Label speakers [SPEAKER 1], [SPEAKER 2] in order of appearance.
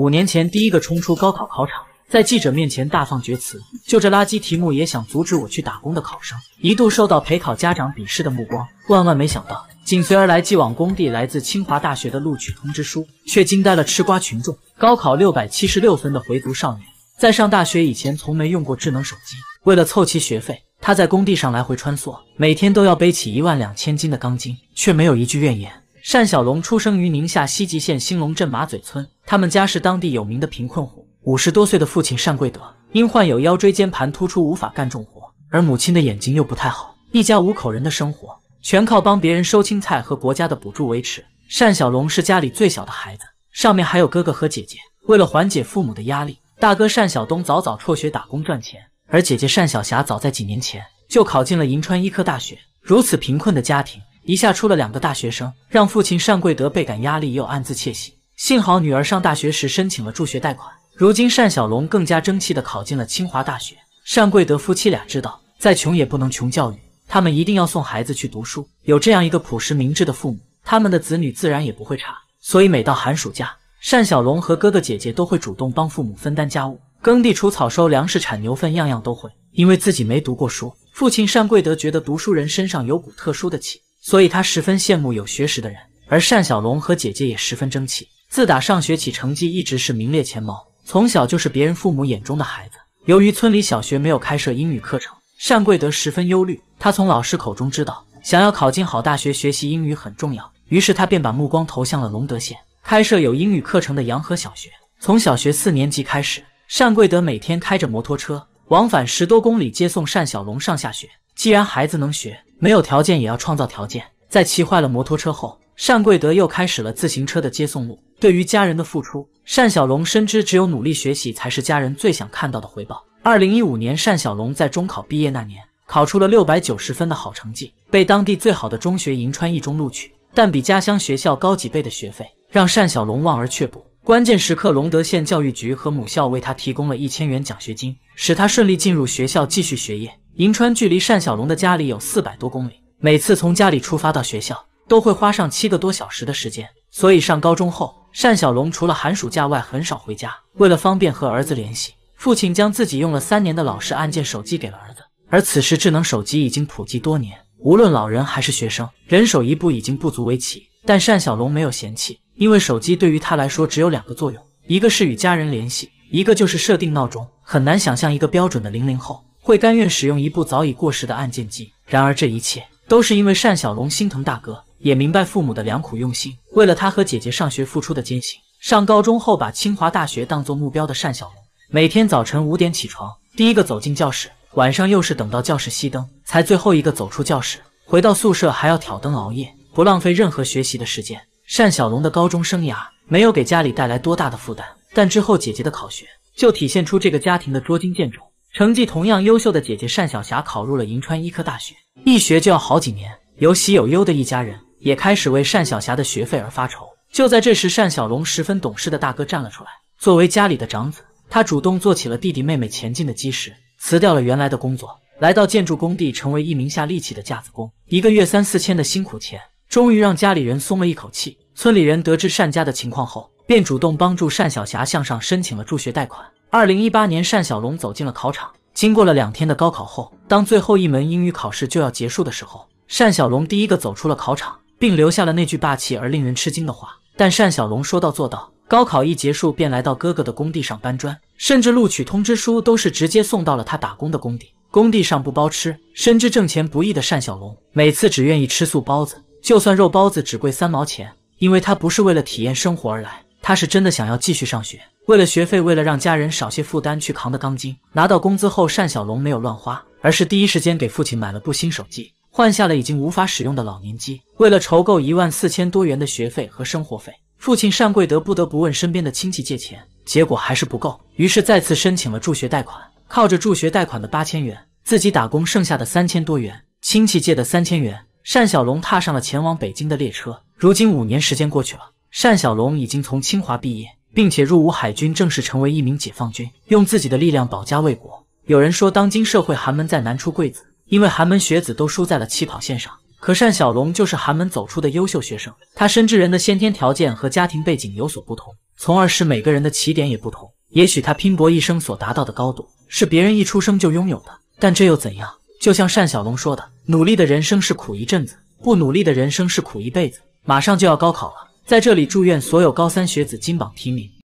[SPEAKER 1] 五年前，第一个冲出高考考场，在记者面前大放厥词，就这垃圾题目也想阻止我去打工的考生，一度受到陪考家长鄙视的目光。万万没想到，紧随而来寄往工地来自清华大学的录取通知书，却惊呆了吃瓜群众。高考六百七十六分的回族少年，在上大学以前从没用过智能手机。为了凑齐学费，他在工地上来回穿梭，每天都要背起一万两千斤的钢筋，却没有一句怨言。单小龙出生于宁夏西吉县兴隆镇马嘴村，他们家是当地有名的贫困户。五十多岁的父亲单贵德因患有腰椎间盘突出无法干重活，而母亲的眼睛又不太好，一家五口人的生活全靠帮别人收青菜和国家的补助维持。单小龙是家里最小的孩子，上面还有哥哥和姐姐。为了缓解父母的压力，大哥单小东早早辍学打工赚钱，而姐姐单小霞早在几年前就考进了银川医科大学。如此贫困的家庭。一下出了两个大学生，让父亲单贵德倍感压力，也有暗自窃喜。幸好女儿上大学时申请了助学贷款，如今单小龙更加争气的考进了清华大学。单贵德夫妻俩知道，再穷也不能穷教育，他们一定要送孩子去读书。有这样一个朴实明智的父母，他们的子女自然也不会差。所以每到寒暑假，单小龙和哥哥姐姐都会主动帮父母分担家务，耕地、除草、收粮食、产牛粪，样样都会。因为自己没读过书，父亲单贵德觉得读书人身上有股特殊的气。所以他十分羡慕有学识的人，而单小龙和姐姐也十分争气。自打上学起，成绩一直是名列前茅，从小就是别人父母眼中的孩子。由于村里小学没有开设英语课程，单桂德十分忧虑。他从老师口中知道，想要考进好大学，学习英语很重要。于是他便把目光投向了隆德县开设有英语课程的洋河小学。从小学四年级开始，单桂德每天开着摩托车往返十多公里接送单小龙上下学。既然孩子能学，没有条件也要创造条件。在骑坏了摩托车后，单贵德又开始了自行车的接送路。对于家人的付出，单小龙深知，只有努力学习才是家人最想看到的回报。二零一五年，单小龙在中考毕业那年，考出了六百九十分的好成绩，被当地最好的中学银川一中录取。但比家乡学校高几倍的学费让单小龙望而却步。关键时刻，隆德县教育局和母校为他提供了一千元奖学金，使他顺利进入学校继续学业。银川距离单小龙的家里有四百多公里，每次从家里出发到学校都会花上七个多小时的时间，所以上高中后，单小龙除了寒暑假外很少回家。为了方便和儿子联系，父亲将自己用了三年的老式按键手机给了儿子。而此时智能手机已经普及多年，无论老人还是学生，人手一部已经不足为奇。但单小龙没有嫌弃，因为手机对于他来说只有两个作用：一个是与家人联系，一个就是设定闹钟。很难想象一个标准的零零后。会甘愿使用一部早已过时的按键机。然而这一切都是因为单小龙心疼大哥，也明白父母的良苦用心，为了他和姐姐上学付出的艰辛。上高中后，把清华大学当做目标的单小龙，每天早晨五点起床，第一个走进教室；晚上又是等到教室熄灯，才最后一个走出教室，回到宿舍还要挑灯熬夜，不浪费任何学习的时间。单小龙的高中生涯没有给家里带来多大的负担，但之后姐姐的考学就体现出这个家庭的捉襟见肘。成绩同样优秀的姐姐单小霞考入了银川医科大学，一学就要好几年。有喜有忧的一家人也开始为单小霞的学费而发愁。就在这时，单小龙十分懂事的大哥站了出来。作为家里的长子，他主动做起了弟弟妹妹前进的基石，辞掉了原来的工作，来到建筑工地，成为一名下力气的架子工。一个月三四千的辛苦钱，终于让家里人松了一口气。村里人得知单家的情况后，便主动帮助单小霞向上申请了助学贷款。二零一八年，单小龙走进了考场。经过了两天的高考后，当最后一门英语考试就要结束的时候，单小龙第一个走出了考场，并留下了那句霸气而令人吃惊的话。但单小龙说到做到，高考一结束便来到哥哥的工地上搬砖，甚至录取通知书都是直接送到了他打工的工地。工地上不包吃，深知挣钱不易的单小龙，每次只愿意吃素包子，就算肉包子只贵三毛钱，因为他不是为了体验生活而来。他是真的想要继续上学，为了学费，为了让家人少些负担，去扛的钢筋。拿到工资后，单小龙没有乱花，而是第一时间给父亲买了部新手机，换下了已经无法使用的老年机。为了筹够一万四千多元的学费和生活费，父亲单贵德不得不问身边的亲戚借钱，结果还是不够，于是再次申请了助学贷款。靠着助学贷款的八千元，自己打工剩下的三千多元，亲戚借的三千元，单小龙踏上了前往北京的列车。如今五年时间过去了。单小龙已经从清华毕业，并且入伍海军，正式成为一名解放军，用自己的力量保家卫国。有人说，当今社会寒门再难出贵子，因为寒门学子都输在了起跑线上。可单小龙就是寒门走出的优秀学生。他深知人的先天条件和家庭背景有所不同，从而使每个人的起点也不同。也许他拼搏一生所达到的高度是别人一出生就拥有的，但这又怎样？就像单小龙说的：“努力的人生是苦一阵子，不努力的人生是苦一辈子。”马上就要高考了。在这里祝愿所有高三学子金榜题名。